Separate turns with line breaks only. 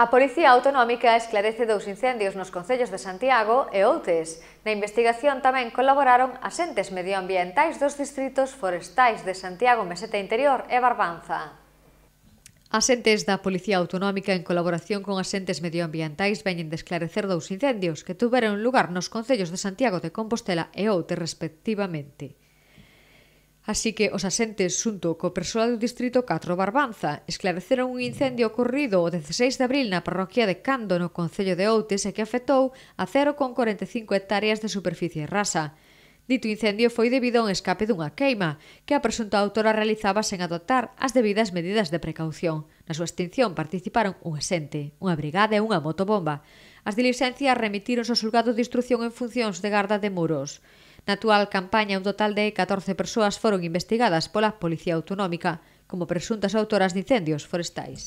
A Policía Autonómica esclarece dous incendios nos concellos de Santiago e Outes. Na investigación tamén colaboraron asentes medioambientais dos distritos forestais de Santiago, Meseta Interior e Barbanza. Asentes da Policía Autonómica en colaboración con asentes medioambientais veñen de esclarecer dous incendios que tuveron lugar nos concellos de Santiago de Compostela e Outes respectivamente. Así que os asentes xunto co persoal do Distrito 4 Barbanza esclareceron un incendio ocorrido o 16 de abril na parroquia de Cando no Concello de Outes e que afectou a 0,45 hectáreas de superficie rasa. Dito incendio foi debido a un escape dunha queima que a presunta autora realizaba sen adoptar as debidas medidas de precaución. Na súa extinción participaron un asente, unha brigada e unha motobomba. As dilixencias remitíronse ao xulgado de instrucción en funcións de garda de muros. Na actual campaña, un total de 14 persoas foron investigadas pola Policía Autonómica como presuntas autoras de incendios forestais.